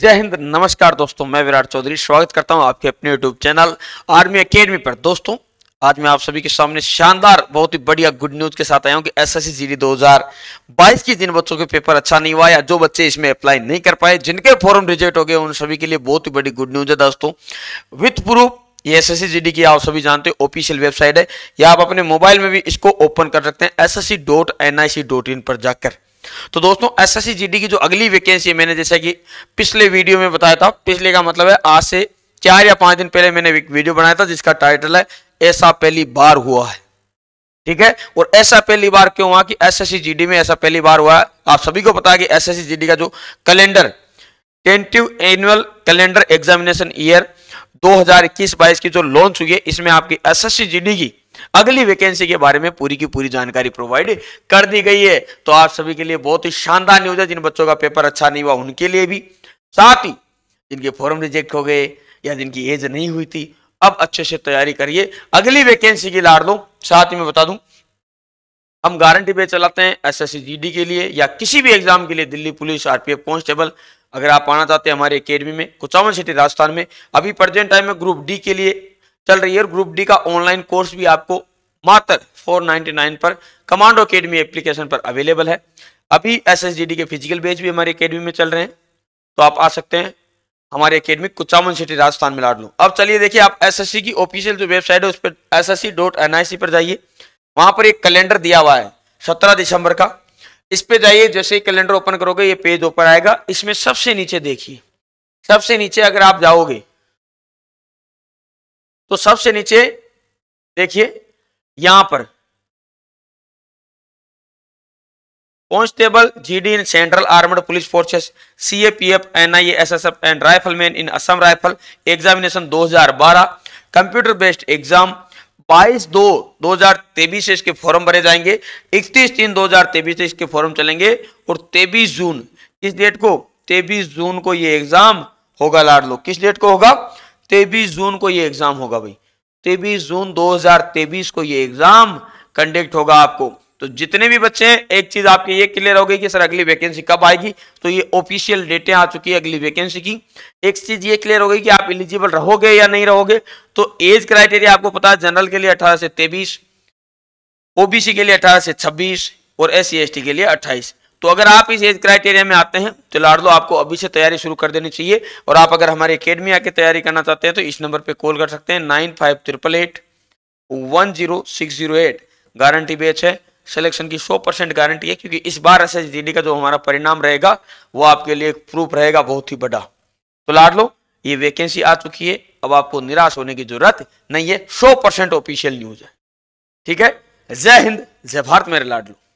जय हिंद नमस्कार दोस्तों मैं विराट चौधरी स्वागत करता हूं आपके अपने यूट्यूब चैनल आर्मी अकेडमी पर दोस्तों आज मैं आप सभी के सामने शानदार बहुत ही बढ़िया गुड न्यूज के साथ आया हूं कि एस एस सी 2022 की जिन बच्चों के पेपर अच्छा नहीं हुआ या जो बच्चे इसमें अप्लाई नहीं कर पाए जिनके फॉर्म रिजेक्ट हो गए उन सभी के लिए बहुत ही बड़ी गुड न्यूज है दोस्तों विथ प्रूफ ये एस एस की आप सभी जानते हो ऑफिशियल वेबसाइट है या आप अपने मोबाइल में भी इसको ओपन कर सकते हैं एस पर जाकर तो दोस्तों एस एस की जो अगली वैकेंसी है मैंने जैसा कि पिछले वीडियो में बताया था पिछले का मतलब है आज से चार या पांच दिन पहले मैंने वीडियो बनाया था जिसका टाइटल है ऐसा पहली बार हुआ है ठीक है और ऐसा पहली बार क्यों हुआ कि एस एस में ऐसा पहली बार हुआ है आप सभी को पता है कि एस एस का जो calendar tentative annual calendar examination year 2021-22 की जो लॉन्च हुई है इसमें आपकी एस एस की अगली वैकेंसी के बारे में पूरी की पूरी जानकारी प्रोवाइड कर दी गई है तो आप सभी के लिए बहुत ही शानदार न्यूज है जिन बच्चों का पेपर अच्छा नहीं हुआ उनके लिए भी साथ ही जिनके फॉर्म रिजेक्ट हो गए या जिनकी एज नहीं हुई थी अब अच्छे से तैयारी करिए अगली वैकेंसी की लाड़ दो साथ ही मैं बता दूं हम गारंटी पे चलाते हैं एसएससी जीडी के लिए या किसी भी एग्जाम के लिए दिल्ली पुलिस आरपीएफ कांस्टेबल अगर आप आना चाहते हैं हमारे एकेडमी में कुचावन सिटी राजस्थान में अभी प्रजेंट टाइम में ग्रुप डी के लिए चल रही है और ग्रुप डी का ऑनलाइन कोर्स भी आपको मात्र 499 पर कमांडो अकेडमी एप्लीकेशन पर अवेलेबल है अभी एस के फिजिकल बेच भी हमारी अकेडमी में चल रहे हैं तो आप आ सकते हैं हमारी अकेडमी कुचामन सिटी राजस्थान में लाड लो अब चलिए देखिए आप एसएससी की ऑफिशियल जो वेबसाइट है उस पर S S C dot N I C पर जाइए वहां पर एक कैलेंडर दिया हुआ है सत्रह दिसंबर का इस पर जाइए जैसे ही कैलेंडर ओपन करोगे ये पेज ओपन आएगा इसमें सबसे नीचे देखिए सबसे नीचे अगर आप जाओगे तो सबसे नीचे देखिए यहां पर constable G D in central armed police forces C A P F N I S S F and rifleman in Assam rifle examination 2012 computer based exam 22 दो 2023 से इसके फॉर्म भरे जाएंगे 31 तीन 2023 से इसके फॉर्म चलेंगे और 23 जून किस डेट को 23 जून को ये एग्जाम होगा लाड लो किस डेट को होगा तेईस जून को ये एग्जाम होगा भाई तेईस जून 2023 को ये एग्जाम कंडक्ट होगा आपको तो जितने भी बच्चे हैं एक चीज आपके ये क्लियर हो गई कि सर अगली वैकेंसी कब आएगी तो ये ऑफिशियल डेटें आ चुकी है अगली वैकेंसी की एक चीज ये क्लियर हो गई कि आप एलिजिबल रहोगे या नहीं रहोगे तो एज क्राइटेरिया आपको पता है जनरल के लिए अठारह से तेबीस ओबीसी के लिए अठारह से छब्बीस और एस सी के लिए अट्ठाईस तो अगर आप इस एज क्राइटेरिया में आते हैं तो लाड़ लो आपको अभी से तैयारी शुरू कर देनी चाहिए और आप अगर हमारी अकेडमी आके तैयारी करना चाहते हैं तो इस नंबर पे कॉल कर सकते हैं nine five triple eight one zero six zero eight guarantee batch है सिलेक्शन की सौ परसेंट गारंटी है क्योंकि इस बार एस का जो हमारा परिणाम रहेगा वो आपके लिए प्रूफ रहेगा बहुत ही बड़ा तो लाड लो ये वैकेंसी आ चुकी है अब आपको निराश होने की जरूरत नहीं है सौ परसेंट ऑफिशियल न्यूज है ठीक है जय हिंद जय भारत मेरे लाडलो